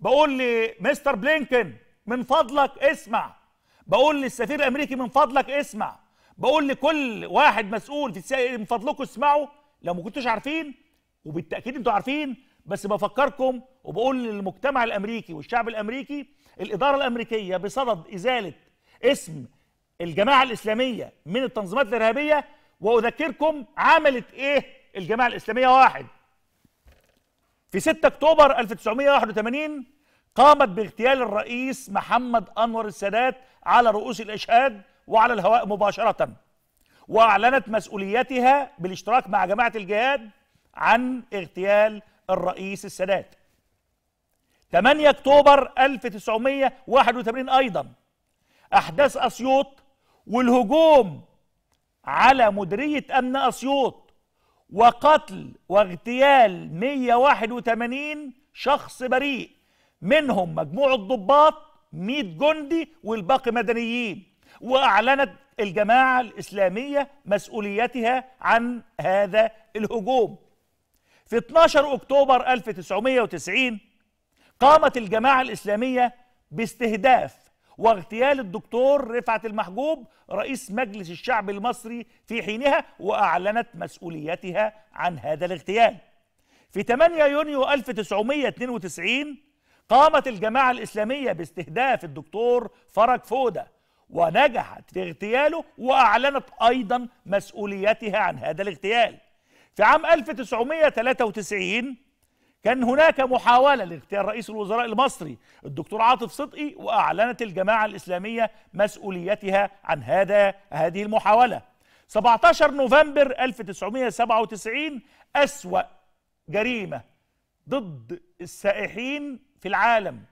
بقول لمستر بلينكن من فضلك اسمع بقول للسفير الامريكي من فضلك اسمع بقول لكل واحد مسؤول في السي من فضلكم اسمعوا لو ما كنتوش عارفين وبالتاكيد انتوا عارفين بس بفكركم وبقول للمجتمع الامريكي والشعب الامريكي الاداره الامريكيه بصدد ازاله اسم الجماعه الاسلاميه من التنظيمات الارهابيه واذكركم عملت ايه الجماعه الاسلاميه واحد في 6 اكتوبر 1981 قامت باغتيال الرئيس محمد انور السادات على رؤوس الاشهاد وعلى الهواء مباشره واعلنت مسؤوليتها بالاشتراك مع جماعه الجهاد عن اغتيال الرئيس السادات 8 اكتوبر 1981 ايضا احداث اسيوط والهجوم على مديريه امن اسيوط وقتل واغتيال 181 شخص بريء منهم مجموعة الضباط 100 جندي والباقي مدنيين وأعلنت الجماعة الإسلامية مسؤوليتها عن هذا الهجوم في 12 أكتوبر 1990 قامت الجماعة الإسلامية باستهداف واغتيال الدكتور رفعت المحجوب رئيس مجلس الشعب المصري في حينها وأعلنت مسؤوليتها عن هذا الاغتيال في 8 يونيو 1992 قامت الجماعة الإسلامية باستهداف الدكتور فرج فودة ونجحت في اغتياله وأعلنت أيضا مسؤوليتها عن هذا الاغتيال في عام 1993 كان هناك محاولة لاغتيال رئيس الوزراء المصري الدكتور عاطف صدقي وأعلنت الجماعة الإسلامية مسؤوليتها عن هذا هذه المحاولة 17 نوفمبر 1997 أسوأ جريمة ضد السائحين في العالم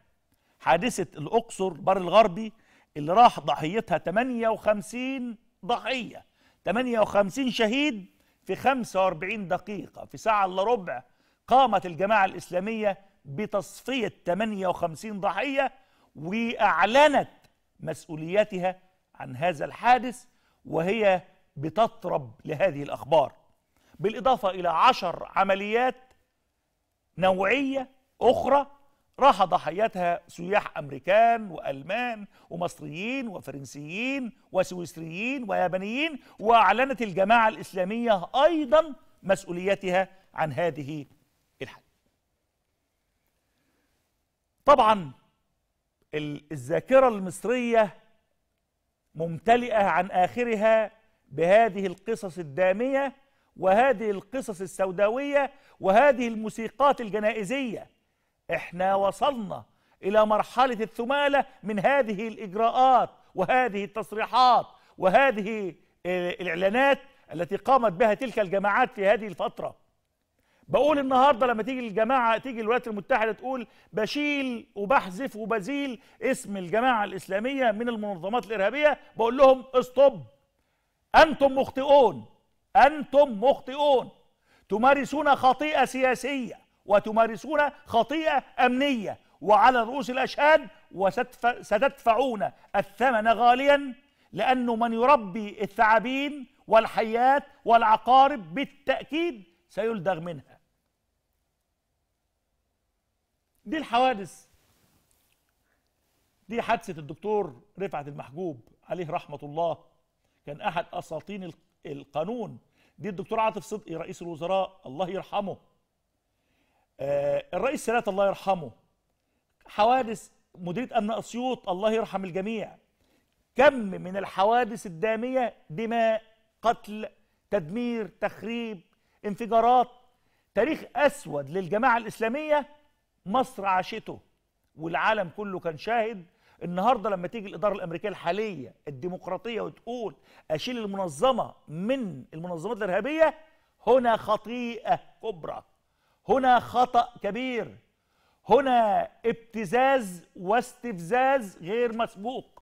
حادثة الأقصر بر الغربي اللي راح ضحيتها 58 ضحية 58 شهيد في 45 دقيقة في ساعة إلا ربع قامت الجماعة الإسلامية بتصفية 58 ضحية وأعلنت مسؤوليتها عن هذا الحادث وهي بتطرب لهذه الأخبار بالإضافة إلى عشر عمليات نوعية أخرى راح ضحيتها سياح أمريكان وألمان ومصريين وفرنسيين وسويسريين ويابانيين وأعلنت الجماعة الإسلامية أيضا مسؤوليتها عن هذه ايه الحل طبعا الذاكره المصريه ممتلئه عن اخرها بهذه القصص الداميه وهذه القصص السوداويه وهذه الموسيقات الجنائزيه احنا وصلنا الى مرحله الثماله من هذه الاجراءات وهذه التصريحات وهذه الاعلانات التي قامت بها تلك الجماعات في هذه الفتره بقول النهارده لما تيجي الجماعه تيجي الولايات المتحده تقول بشيل وبحذف وبزيل اسم الجماعه الاسلاميه من المنظمات الارهابيه بقول لهم استوب انتم مخطئون انتم مخطئون تمارسون خطيئه سياسيه وتمارسون خطيئه امنيه وعلى رؤوس الاشهاد وستدفعون الثمن غاليا لانه من يربي الثعابين والحيات والعقارب بالتاكيد سيلدغ منها دي الحوادث دي حادثة الدكتور رفعت المحجوب عليه رحمة الله كان أحد أساطين القانون دي الدكتور عاطف صدقي رئيس الوزراء الله يرحمه آه الرئيس سادات الله يرحمه حوادث مديرية أمن أسيوط الله يرحم الجميع كم من الحوادث الدامية دماء قتل تدمير تخريب انفجارات تاريخ أسود للجماعة الإسلامية مصر عاشته والعالم كله كان شاهد النهارده لما تيجي الاداره الامريكيه الحاليه الديمقراطيه وتقول اشيل المنظمه من المنظمات الارهابيه هنا خطيئه كبرى هنا خطا كبير هنا ابتزاز واستفزاز غير مسبوق